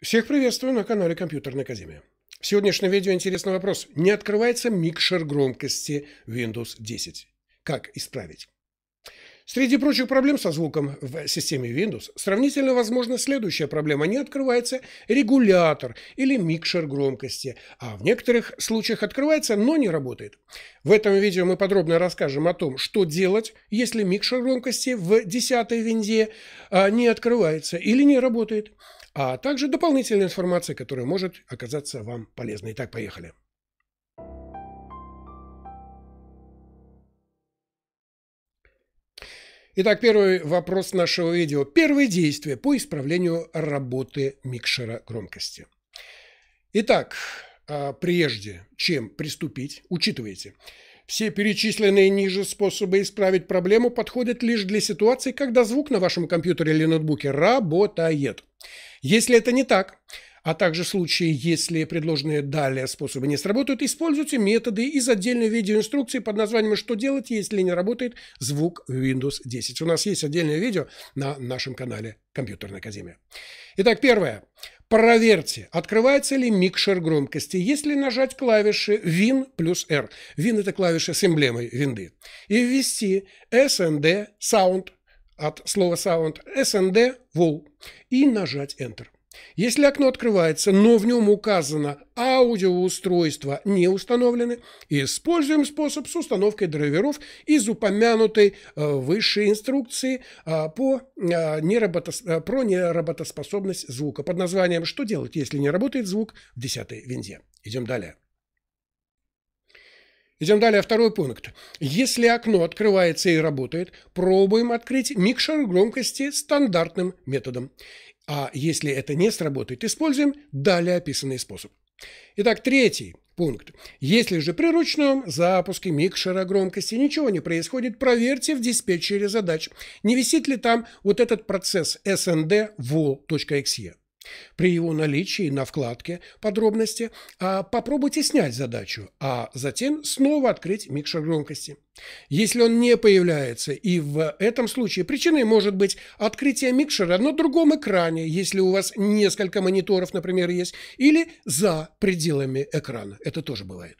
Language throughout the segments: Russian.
Всех приветствую на канале Компьютерная Академия. В сегодняшнем видео интересный вопрос. Не открывается микшер громкости Windows 10. Как исправить? Среди прочих проблем со звуком в системе Windows сравнительно возможна следующая проблема. Не открывается регулятор или микшер громкости, а в некоторых случаях открывается, но не работает. В этом видео мы подробно расскажем о том, что делать, если микшер громкости в 10 винде а, не открывается или не работает а также дополнительной информации, которая может оказаться вам полезной. Итак, поехали. Итак, первый вопрос нашего видео. Первые действия по исправлению работы микшера громкости. Итак, а прежде чем приступить, учитывайте, все перечисленные ниже способы исправить проблему подходят лишь для ситуации, когда звук на вашем компьютере или ноутбуке работает. Если это не так, а также в случае, если предложенные далее способы не сработают, используйте методы из отдельной видеоинструкции под названием «Что делать, если не работает звук Windows 10». У нас есть отдельное видео на нашем канале Компьютерная Академия. Итак, первое. Проверьте, открывается ли микшер громкости, если нажать клавиши Win плюс R. Win – это клавиши с эмблемой винды. И ввести SND Sound от слова sound SND wall и нажать Enter. Если окно открывается, но в нем указано аудиоустройства не установлены, используем способ с установкой драйверов из упомянутой э, высшей инструкции э, по, э, неработос... Э, про неработоспособность звука под названием «Что делать, если не работает звук в 10 винде?». Идем далее. Идем далее, второй пункт. Если окно открывается и работает, пробуем открыть микшер громкости стандартным методом. А если это не сработает, используем далее описанный способ. Итак, третий пункт. Если же при ручном запуске микшера громкости ничего не происходит, проверьте в диспетчере задач, не висит ли там вот этот процесс snd vol.exe. При его наличии на вкладке «Подробности» а, попробуйте снять задачу, а затем снова открыть микшер громкости. Если он не появляется, и в этом случае причиной может быть открытие микшера на другом экране, если у вас несколько мониторов, например, есть, или за пределами экрана. Это тоже бывает.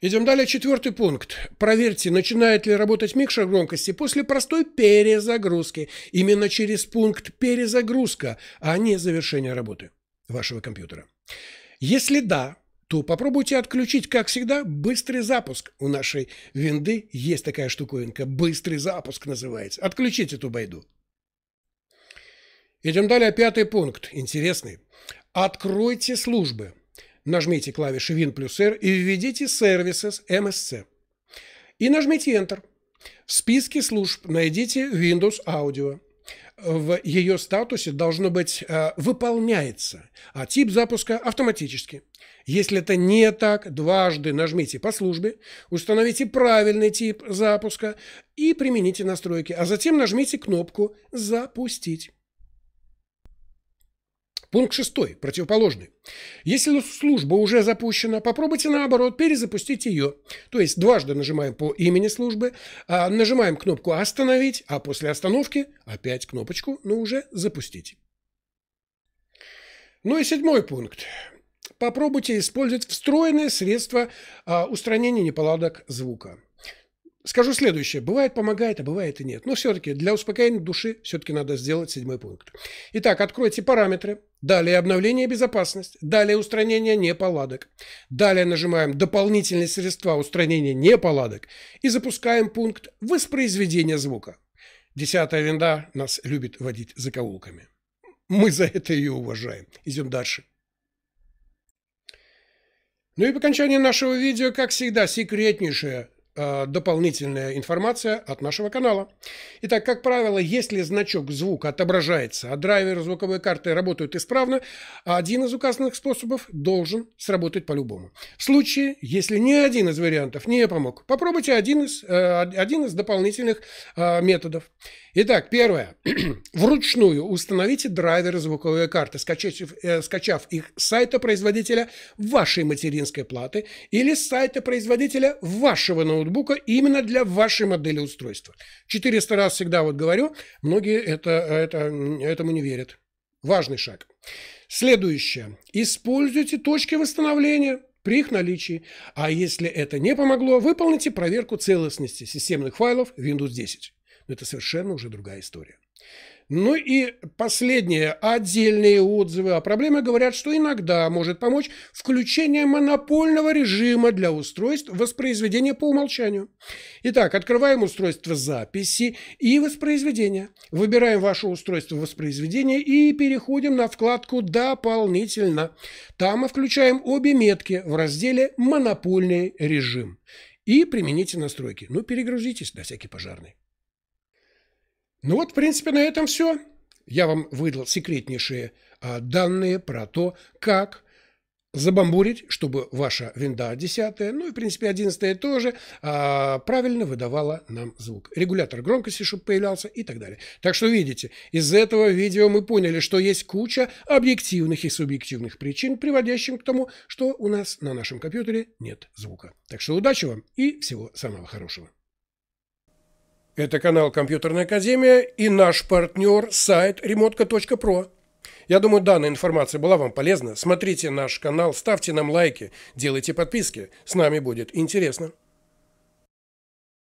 Идем далее. Четвертый пункт. Проверьте, начинает ли работать микшер громкости после простой перезагрузки. Именно через пункт перезагрузка, а не завершение работы вашего компьютера. Если да, то попробуйте отключить, как всегда, быстрый запуск. У нашей винды есть такая штуковинка. Быстрый запуск называется. Отключить эту байду. Идем далее. Пятый пункт. Интересный. Откройте службы. Нажмите клавиши Win плюс R и введите Services MSC. И нажмите Enter. В списке служб найдите Windows Audio. В ее статусе должно быть э, «Выполняется», а тип запуска автоматически. Если это не так, дважды нажмите по службе, установите правильный тип запуска и примените настройки, а затем нажмите кнопку «Запустить». Пункт шестой, противоположный. Если служба уже запущена, попробуйте наоборот перезапустить ее. То есть дважды нажимаем по имени службы, а, нажимаем кнопку «Остановить», а после остановки опять кнопочку, но уже «Запустить». Ну и седьмой пункт. Попробуйте использовать встроенное средство а, устранения неполадок звука. Скажу следующее. Бывает помогает, а бывает и нет. Но все-таки для успокоения души все-таки надо сделать седьмой пункт. Итак, откройте параметры. Далее обновление безопасности. Далее устранение неполадок. Далее нажимаем дополнительные средства устранения неполадок. И запускаем пункт воспроизведения звука. Десятая винда нас любит водить закоулками. Мы за это ее уважаем. Идем дальше. Ну и по окончании нашего видео, как всегда, секретнейшее – Э, дополнительная информация от нашего канала. Итак, как правило, если значок звука отображается, а драйверы звуковой карты работают исправно, один из указанных способов должен сработать по-любому. В случае, если ни один из вариантов не помог, попробуйте один из, э, один из дополнительных э, методов. Итак, первое. Вручную установите драйверы звуковой карты, скачав, э, скачав их с сайта производителя вашей материнской платы или с сайта производителя вашего ноутбука ноутбука именно для вашей модели устройства. 400 раз всегда вот говорю, многие это, это, этому не верят. Важный шаг. Следующее. Используйте точки восстановления при их наличии. А если это не помогло, выполните проверку целостности системных файлов Windows 10. Но это совершенно уже другая история. Ну и последнее, отдельные отзывы о а проблеме говорят, что иногда может помочь включение монопольного режима для устройств воспроизведения по умолчанию. Итак, открываем устройство записи и воспроизведения. Выбираем ваше устройство воспроизведения и переходим на вкладку «Дополнительно». Там мы включаем обе метки в разделе «Монопольный режим» и примените настройки. Ну, перегрузитесь на всякий пожарный. Ну вот, в принципе, на этом все. Я вам выдал секретнейшие а, данные про то, как забамбурить, чтобы ваша винда 10, ну и, в принципе, 11 тоже а, правильно выдавала нам звук. Регулятор громкости, чтобы появлялся и так далее. Так что, видите, из этого видео мы поняли, что есть куча объективных и субъективных причин, приводящих к тому, что у нас на нашем компьютере нет звука. Так что удачи вам и всего самого хорошего. Это канал «Компьютерная академия» и наш партнер сайт remotka.pro. Я думаю, данная информация была вам полезна. Смотрите наш канал, ставьте нам лайки, делайте подписки. С нами будет интересно.